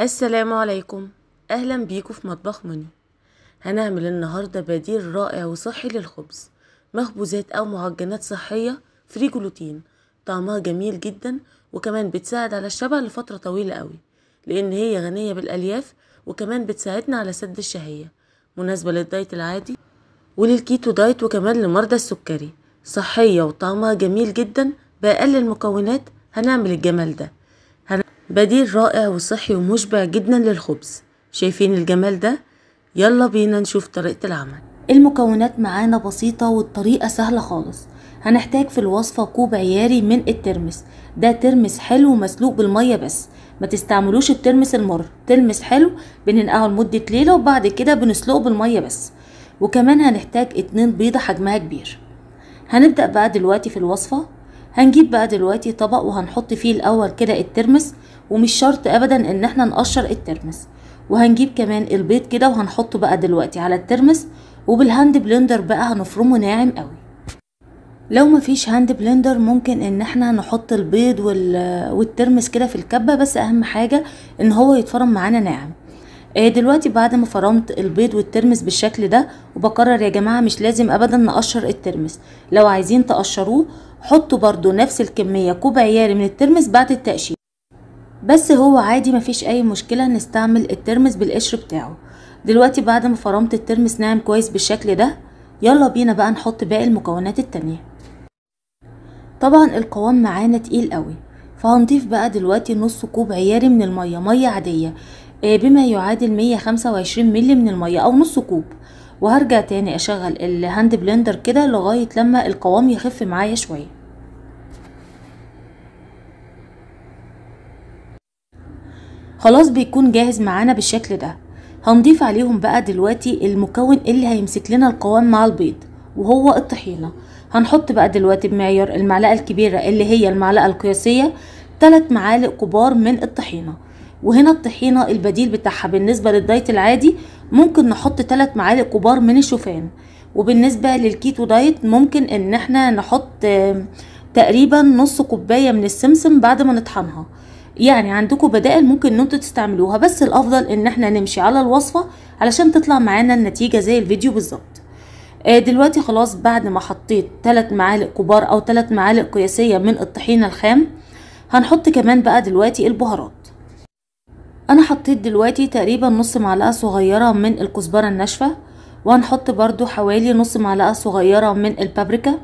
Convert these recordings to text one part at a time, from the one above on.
السلام عليكم اهلا بيكم في مطبخ مني هنعمل النهارده بديل رائع وصحي للخبز مخبوزات او معجنات صحيه فري جلوتين طعمها جميل جدا وكمان بتساعد على الشبع لفتره طويله قوي لان هي غنيه بالالياف وكمان بتساعدنا على سد الشهيه مناسبه للدايت العادي وللكيتو دايت وكمان لمرضى السكري صحيه وطعمها جميل جدا باقل المكونات هنعمل الجمال ده بديل رائع وصحي ومشبع جدا للخبز شايفين الجمال ده يلا بينا نشوف طريقة العمل المكونات معانا بسيطة والطريقة سهلة خالص هنحتاج في الوصفة كوب عياري من الترمس ده ترمس حلو مسلوق بالمية بس ما تستعملوش الترمس المر ترمس حلو بننقعه لمدة ليلة وبعد كده بنسلقه بالمية بس وكمان هنحتاج اتنين بيضة حجمها كبير هنبدأ بقى دلوقتي في الوصفة هنجيب بقى دلوقتي طبق وهنحط فيه الأول كده الترمس ومش شرط ابدا ان احنا نقشر الترمس وهنجيب كمان البيض كده وهنحطه بقى دلوقتي على الترمس وبالهاند بلندر بقى هنفرمه ناعم قوي لو مفيش هاند بلندر ممكن ان احنا نحط البيض والترمس كده في الكبه بس اهم حاجه ان هو يتفرم معانا ناعم آه، دلوقتي بعد ما فرمت البيض والترمس بالشكل ده وبكرر يا جماعه مش لازم ابدا نقشر الترمس لو عايزين تقشروه حطوا برضو نفس الكميه كوب عيار من الترمس بعد التقشير بس هو عادي مفيش اي مشكلة نستعمل الترمس بالقشر بتاعه دلوقتي بعد ما فرمت الترمس ناعم كويس بالشكل ده يلا بينا بقى نحط باقي المكونات التانية طبعا القوام معانا تقيل قوي فهنضيف بقى دلوقتي نص كوب عياري من المية مية عادية آه، بما يعادل 125 ملي من المية او نص كوب وهرجع تاني اشغل الهاند بلندر كده لغاية لما القوام يخف معايا شوية خلاص بيكون جاهز معانا بالشكل ده هنضيف عليهم بقى دلوقتي المكون اللي هيمسك لنا القوام مع البيض وهو الطحينة هنحط بقى دلوقتي بمعيار المعلقة الكبيرة اللي هي المعلقة القياسية تلت معالق كبار من الطحينة وهنا الطحينة البديل بتاعها بالنسبة للدايت العادي ممكن نحط تلت معالق كبار من الشوفان وبالنسبة للكيتو دايت ممكن ان احنا نحط تقريبا نص كوباية من السمسم بعد ما نطحنها يعني عندكم بدائل ممكن ان انتوا تستعملوها بس الافضل ان احنا نمشي على الوصفه علشان تطلع معانا النتيجه زي الفيديو بالظبط آه، دلوقتي خلاص بعد ما حطيت 3 معالق كبار او 3 معالق قياسيه من الطحينه الخام هنحط كمان بقى دلوقتي البهارات انا حطيت دلوقتي تقريبا نص معلقه صغيره من الكزبره الناشفه وهنحط برضو حوالي نص معلقه صغيره من البابريكا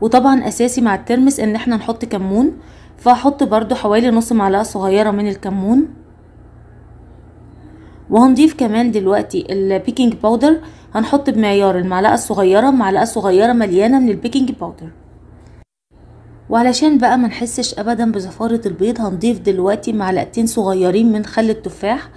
وطبعا اساسي مع الترمس ان احنا نحط كمون فهحط برضو حوالي نص معلقة صغيرة من الكمون وهنضيف كمان دلوقتي البيكنج باودر هنحط بمعيار المعلقة الصغيرة معلقة صغيرة مليانة من البيكنج باودر وعلشان بقى ما نحسش ابدا بزفارة البيض هنضيف دلوقتي معلقتين صغيرين من خل التفاح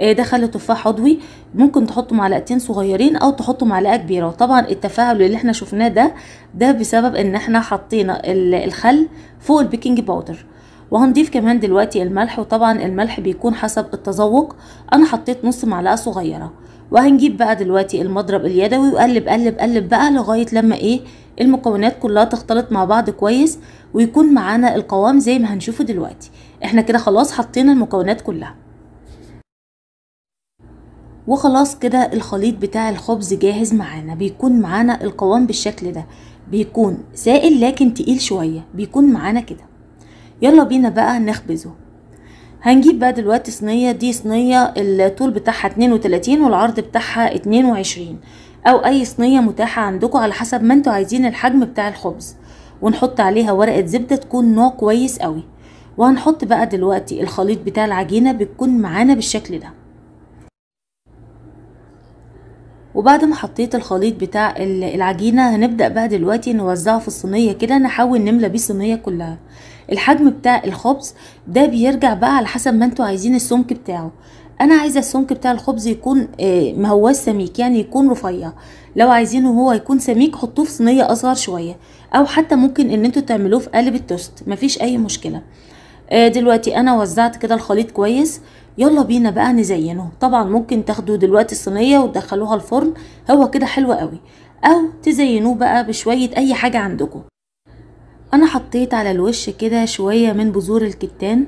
آه، دخل تفاح عضوي ممكن تحطوا معلقتين صغيرين او تحطوا معلقه كبيره وطبعا التفاعل اللي احنا شفناه ده ده بسبب ان احنا حطينا الخل فوق البيكنج باودر وهنضيف كمان دلوقتي الملح وطبعا الملح بيكون حسب التذوق انا حطيت نص معلقه صغيره وهنجيب بقى دلوقتي المضرب اليدوي وقلب قلب قلب بقى لغايه لما ايه المكونات كلها تختلط مع بعض كويس ويكون معانا القوام زي ما هنشوفه دلوقتي احنا كده خلاص حطينا المكونات كلها وخلاص كده الخليط بتاع الخبز جاهز معانا بيكون معانا القوام بالشكل ده بيكون سائل لكن تقيل شوية بيكون معانا كده يلا بينا بقى نخبزه هنجيب بقى دلوقتي صينية دي صينية الطول بتاعها 32 والعرض بتاعها 22 او اي صينية متاحة عندكم على حسب ما انتوا عايزين الحجم بتاع الخبز ونحط عليها ورقة زبدة تكون نوع كويس قوي وهنحط بقى دلوقتي الخليط بتاع العجينة بتكون معانا بالشكل ده وبعد ما حطيت الخليط بتاع العجينة هنبدأ بقى دلوقتي نوزعه في الصينية كده نحاول نملى بيه الصينية كلها الحجم بتاع الخبز ده بيرجع بقى على حسب ما انتوا عايزين السمك بتاعه انا عايزه السمك بتاع الخبز يكون آه، مهواش سميك يعني يكون رفيع لو عايزينه هو يكون سميك حطوه في صينيه اصغر شويه او حتى ممكن ان انتوا تعملوه في قالب التوست مفيش اي مشكله آه، دلوقتي انا وزعت كده الخليط كويس يلا بينا بقى نزينه طبعا ممكن تاخدوا دلوقتي الصينيه وتدخلوها الفرن هو كده حلو قوي او تزينوه بقى بشويه اي حاجه عندكم انا حطيت على الوش كده شويه من بذور الكتان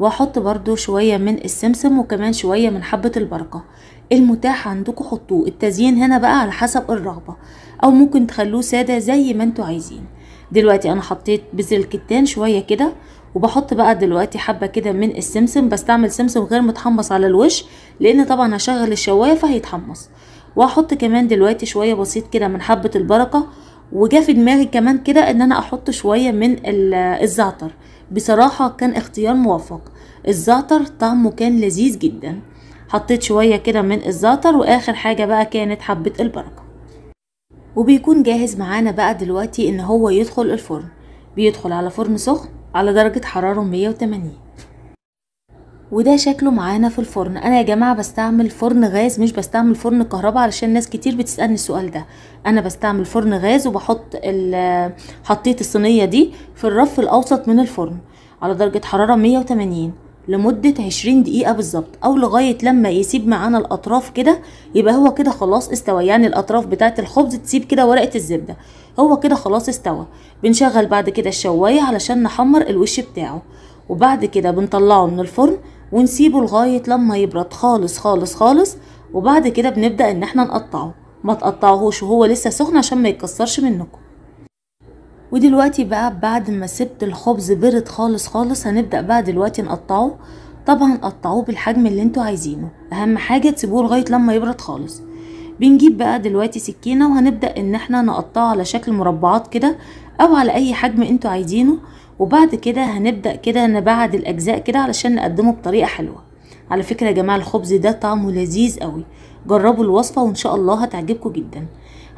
واحط برضو شويه من السمسم وكمان شويه من حبه البركه المتاح عندكم حطوه التزيين هنا بقى على حسب الرغبه او ممكن تخلوه ساده زي ما انتوا عايزين دلوقتي انا حطيت بذر الكتان شويه كده وبحط بقى دلوقتي حبه كده من السمسم بستعمل سمسم غير متحمص على الوش لان طبعا هشغل الشوايه فهيتحمص وهحط كمان دلوقتي شويه بسيط كده من حبه البركه وجا في دماغي كمان كده ان انا احط شويه من الزعتر بصراحه كان اختيار موفق الزعتر طعمه كان لذيذ جدا حطيت شويه كده من الزعتر واخر حاجه بقى كانت حبه البركه وبيكون جاهز معانا بقى دلوقتي ان هو يدخل الفرن بيدخل على فرن سخن على درجة حرارة 180 وده شكله معانا في الفرن انا يا جماعه بستعمل فرن غاز مش بستعمل فرن كهرباء علشان ناس كتير بتسالني السؤال ده انا بستعمل فرن غاز وبحط حطيت الصينيه دي في الرف الاوسط من الفرن على درجه حراره 180 لمدة عشرين دقيقة بالظبط أو لغاية لما يسيب معانا الأطراف كده يبقى هو كده خلاص استوى يعني الأطراف بتاعة الخبز تسيب كده ورقة الزبدة هو كده خلاص استوى بنشغل بعد كده الشواية علشان نحمر الوش بتاعه وبعد كده بنطلعه من الفرن ونسيبه لغاية لما يبرد خالص خالص خالص وبعد كده بنبدأ ان احنا نقطعه ما تقطعهوش وهو لسه سخن عشان ما يتكسرش منكم ودلوقتي بقى بعد ما سبت الخبز برد خالص خالص هنبدأ بقى دلوقتي نقطعه طبعا قطعوه بالحجم اللي انتوا عايزينه اهم حاجة تسيبوه لغاية لما يبرد خالص بنجيب بقى دلوقتي سكينة وهنبدأ ان احنا نقطعه على شكل مربعات كده او على اي حجم انتوا عايزينه وبعد كده هنبدأ كده نبعد الاجزاء كده علشان نقدمه بطريقة حلوة على فكرة يا جماعة الخبز ده طعمه لذيذ قوي جربوا الوصفة وان شاء الله هتعجبكم جدا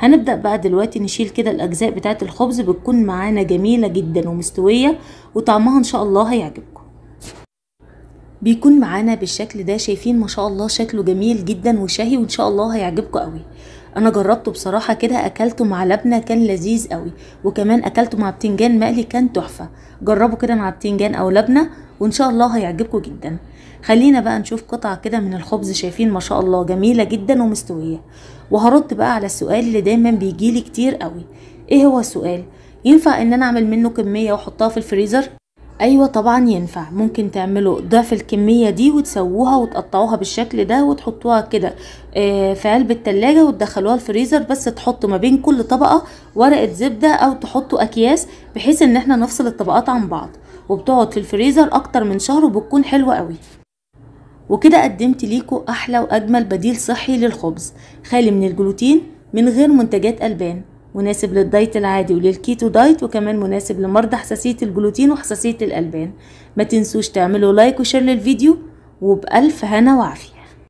هنبدأ بقى دلوقتي نشيل كده الأجزاء بتاعة الخبز بتكون معانا جميلة جدا ومستوية وطعمها إن شاء الله هيعجبكم بيكون معانا بالشكل ده شايفين ما شاء الله شكله جميل جدا وشهي وإن شاء الله هيعجبكم قوي انا جربته بصراحة كده اكلته مع لبنة كان لذيذ قوي وكمان اكلته مع بتنجان مقلي كان تحفة جربوا كده مع بتنجان او لبنة وان شاء الله هيعجبكم جدا خلينا بقى نشوف قطعة كده من الخبز شايفين ما شاء الله جميلة جدا ومستوية وهرد بقى على السؤال اللي دايما بيجيلي كتير قوي ايه هو السؤال ينفع ان انا اعمل منه كمية واحطها في الفريزر ايوه طبعا ينفع ممكن تعملوا ضعف الكميه دي وتسووها وتقطعوها بالشكل ده وتحطوها كده آه، في علبه التلاجة وتدخلوها الفريزر بس تحطوا ما بين كل طبقه ورقه زبده او تحطوا اكياس بحيث ان احنا نفصل الطبقات عن بعض وبتقعد في الفريزر اكتر من شهر وبتكون حلوه قوي وكده قدمت ليكو أحلى وأجمل بديل صحي للخبز خالي من الجلوتين من غير منتجات ألبان مناسب للدايت العادي وللكيتو دايت وكمان مناسب لمرضى حساسية الجلوتين وحساسية الألبان ما تنسوش تعملوا لايك وشير للفيديو وبألف هنا وعافية